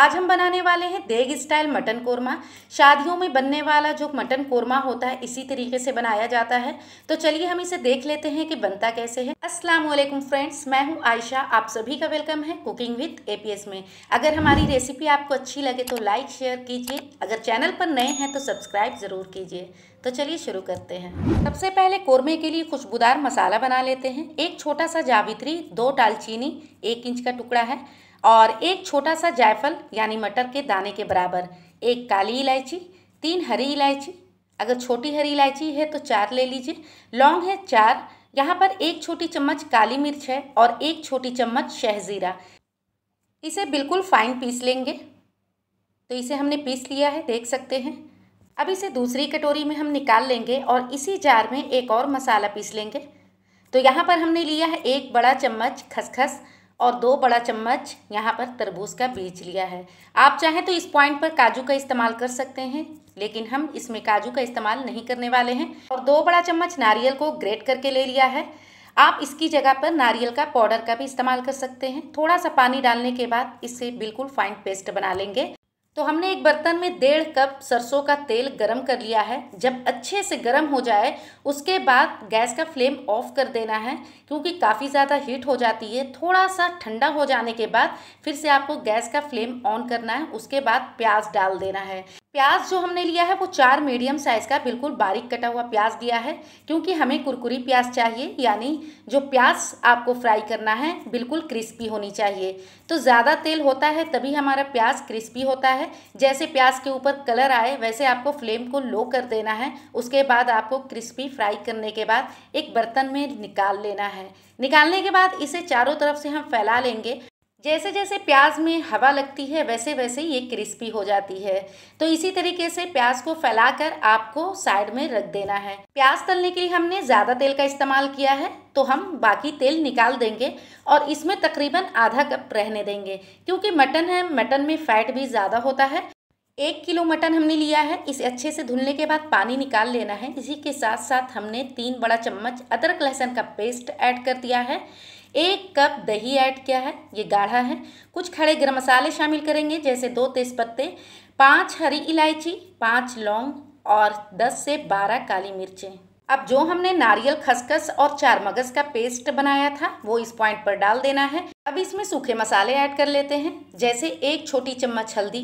आज हम बनाने वाले हैं देग स्टाइल मटन कोरमा शादियों में बनने वाला जो मटन कोरमा होता है इसी तरीके से बनाया जाता है तो चलिए हम इसे देख लेते हैं कि बनता कैसे है अस्सलाम वालेकुम फ्रेंड्स मैं हूं आयशा आप सभी का वेलकम है कुकिंग विद एपीएस में अगर हमारी रेसिपी आपको अच्छी लगे तो लाइक शेयर कीजिए अगर चैनल पर नए हैं तो सब्सक्राइब ज़रूर कीजिए तो चलिए शुरू करते हैं सबसे पहले कोरमे के लिए खुशबूदार मसाला बना लेते हैं एक छोटा सा जावित्री दो डालचीनी एक इंच का टुकड़ा है और एक छोटा सा जायफल यानी मटर के दाने के बराबर एक काली इलायची तीन हरी इलायची अगर छोटी हरी इलायची है तो चार ले लीजिए लौंग है चार यहाँ पर एक छोटी चम्मच काली मिर्च है और एक छोटी चम्मच शहजीरा इसे बिल्कुल फाइन पीस लेंगे तो इसे हमने पीस लिया है देख सकते हैं अब इसे दूसरी कटोरी में हम निकाल लेंगे और इसी जार में एक और मसाला पीस लेंगे तो यहाँ पर हमने लिया है एक बड़ा चम्मच खसखस और दो बड़ा चम्मच यहाँ पर तरबूज का बीज लिया है आप चाहें तो इस पॉइंट पर काजू का इस्तेमाल कर सकते हैं लेकिन हम इसमें काजू का इस्तेमाल नहीं करने वाले हैं और दो बड़ा चम्मच नारियल को ग्रेट करके ले लिया है आप इसकी जगह पर नारियल का पाउडर का भी इस्तेमाल कर सकते हैं थोड़ा सा पानी डालने के बाद इससे बिल्कुल फाइन पेस्ट बना लेंगे तो हमने एक बर्तन में डेढ़ कप सरसों का तेल गरम कर लिया है जब अच्छे से गरम हो जाए उसके बाद गैस का फ्लेम ऑफ कर देना है क्योंकि काफ़ी ज़्यादा हीट हो जाती है थोड़ा सा ठंडा हो जाने के बाद फिर से आपको गैस का फ्लेम ऑन करना है उसके बाद प्याज डाल देना है प्याज जो हमने लिया है वो चार मीडियम साइज़ का बिल्कुल बारीक कटा हुआ प्याज दिया है क्योंकि हमें कुरकुरी प्याज चाहिए यानी जो प्याज आपको फ्राई करना है बिल्कुल क्रिस्पी होनी चाहिए तो ज़्यादा तेल होता है तभी हमारा प्याज क्रिस्पी होता है जैसे प्याज के ऊपर कलर आए वैसे आपको फ्लेम को लो कर देना है उसके बाद आपको क्रिस्पी फ्राई करने के बाद एक बर्तन में निकाल लेना है निकालने के बाद इसे चारों तरफ से हम फैला लेंगे जैसे जैसे प्याज में हवा लगती है वैसे वैसे ये क्रिस्पी हो जाती है तो इसी तरीके से प्याज को फैलाकर आपको साइड में रख देना है प्याज तलने के लिए हमने ज़्यादा तेल का इस्तेमाल किया है तो हम बाकी तेल निकाल देंगे और इसमें तकरीबन आधा कप रहने देंगे क्योंकि मटन है मटन में फ़ैट भी ज़्यादा होता है एक किलो मटन हमने लिया है इसे अच्छे से धुलने के बाद पानी निकाल लेना है इसी के साथ साथ हमने तीन बड़ा चम्मच अदरक लहसुन का पेस्ट ऐड कर दिया है एक कप दही ऐड किया है ये गाढ़ा है कुछ खड़े गर्म मसाले शामिल करेंगे जैसे दो तेज़ पत्ते पाँच हरी इलायची पाँच लौंग और दस से बारह काली मिर्चें अब जो हमने नारियल खसखस और चार मगज का पेस्ट बनाया था वो इस पॉइंट पर डाल देना है अब इसमें सूखे मसाले ऐड कर लेते हैं जैसे एक छोटी चम्मच हल्दी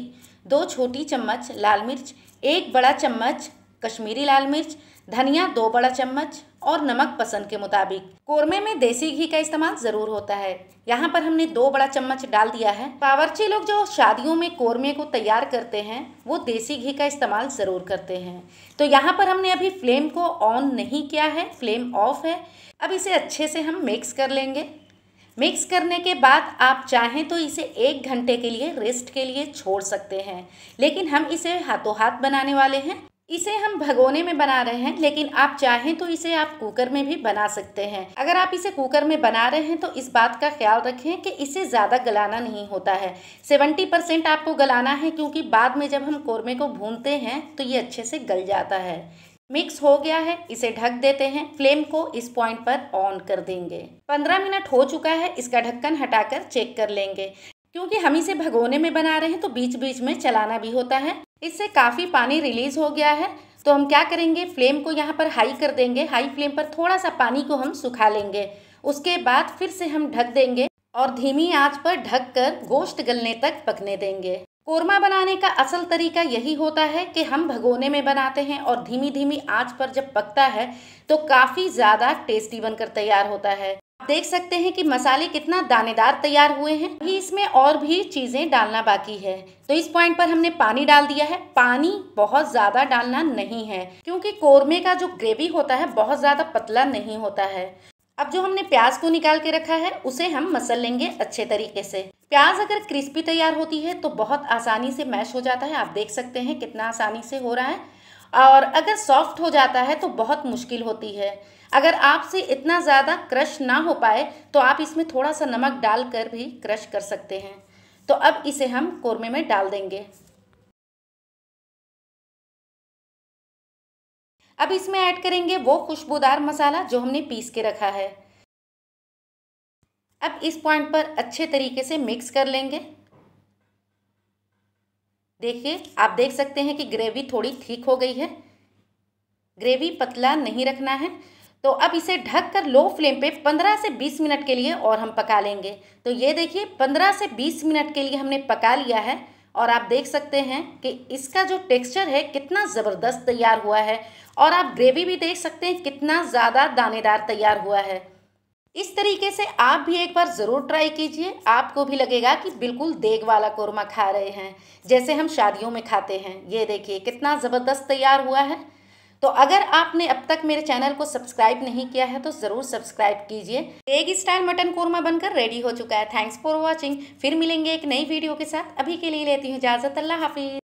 दो छोटी चम्मच लाल मिर्च एक बड़ा चम्मच कश्मीरी लाल मिर्च धनिया दो बड़ा चम्मच और नमक पसंद के मुताबिक कोरमे में देसी घी का इस्तेमाल ज़रूर होता है यहाँ पर हमने दो बड़ा चम्मच डाल दिया है बावरची लोग जो शादियों में कोरमे को तैयार करते हैं वो देसी घी का इस्तेमाल ज़रूर करते हैं तो यहाँ पर हमने अभी फ्लेम को ऑन नहीं किया है फ्लेम ऑफ है अब इसे अच्छे से हम मिक्स कर लेंगे मिक्स करने के बाद आप चाहें तो इसे एक घंटे के लिए रेस्ट के लिए छोड़ सकते हैं लेकिन हम इसे हाथों हाथ बनाने वाले हैं इसे हम भगोने में बना रहे हैं लेकिन आप चाहें तो इसे आप कुकर में भी बना सकते हैं अगर आप इसे कुकर में बना रहे हैं तो इस बात का ख्याल रखें कि इसे ज़्यादा गलाना नहीं होता है 70 परसेंट आपको गलाना है क्योंकि बाद में जब हम कौरमे को भूनते हैं तो ये अच्छे से गल जाता है मिक्स हो गया है इसे ढक देते हैं फ्लेम को इस पॉइंट पर ऑन कर देंगे पंद्रह मिनट हो चुका है इसका ढक्कन हटा चेक कर लेंगे क्योंकि हम इसे भगोने में बना रहे हैं तो बीच बीच में चलाना भी होता है इससे काफ़ी पानी रिलीज़ हो गया है तो हम क्या करेंगे फ्लेम को यहाँ पर हाई कर देंगे हाई फ्लेम पर थोड़ा सा पानी को हम सुखा लेंगे उसके बाद फिर से हम ढक देंगे और धीमी आंच पर ढककर गोश्त गलने तक पकने देंगे कोरमा बनाने का असल तरीका यही होता है कि हम भगोने में बनाते हैं और धीमी धीमी आंच पर जब पकता है तो काफ़ी ज़्यादा टेस्टी बनकर तैयार होता है आप देख सकते हैं कि मसाले कितना दानेदार तैयार हुए हैं अभी इसमें और भी चीज़ें डालना बाकी है तो इस पॉइंट पर हमने पानी डाल दिया है पानी बहुत ज़्यादा डालना नहीं है क्योंकि कोरमे का जो ग्रेवी होता है बहुत ज़्यादा पतला नहीं होता है अब जो हमने प्याज को निकाल के रखा है उसे हम मसल लेंगे अच्छे तरीके से प्याज अगर क्रिस्पी तैयार होती है तो बहुत आसानी से मैश हो जाता है आप देख सकते हैं कितना आसानी से हो रहा है और अगर सॉफ्ट हो जाता है तो बहुत मुश्किल होती है अगर आपसे इतना ज़्यादा क्रश ना हो पाए तो आप इसमें थोड़ा सा नमक डालकर भी क्रश कर सकते हैं तो अब इसे हम कोरमे में डाल देंगे अब इसमें ऐड करेंगे वो खुशबूदार मसाला जो हमने पीस के रखा है अब इस पॉइंट पर अच्छे तरीके से मिक्स कर लेंगे देखिए आप देख सकते हैं कि ग्रेवी थोड़ी ठीक हो गई है ग्रेवी पतला नहीं रखना है तो अब इसे ढक कर लो फ्लेम पे 15 से 20 मिनट के लिए और हम पका लेंगे तो ये देखिए 15 से 20 मिनट के लिए हमने पका लिया है और आप देख सकते हैं कि इसका जो टेक्सचर है कितना ज़बरदस्त तैयार हुआ है और आप ग्रेवी भी देख सकते हैं कितना ज़्यादा दानेदार तैयार हुआ है इस तरीके से आप भी एक बार ज़रूर ट्राई कीजिए आपको भी लगेगा कि बिल्कुल देग वाला कोरमा खा रहे हैं जैसे हम शादियों में खाते हैं ये देखिए कितना ज़बरदस्त तैयार हुआ है तो अगर आपने अब तक मेरे चैनल को सब्सक्राइब नहीं किया है तो ज़रूर सब्सक्राइब कीजिए एक स्टाइल मटन कोरमा बनकर रेडी हो चुका है थैंक्स फॉर वॉचिंग फिर मिलेंगे एक नई वीडियो के साथ अभी के लिए लेती हूँ इजाज़त अल्लाह हाफिज़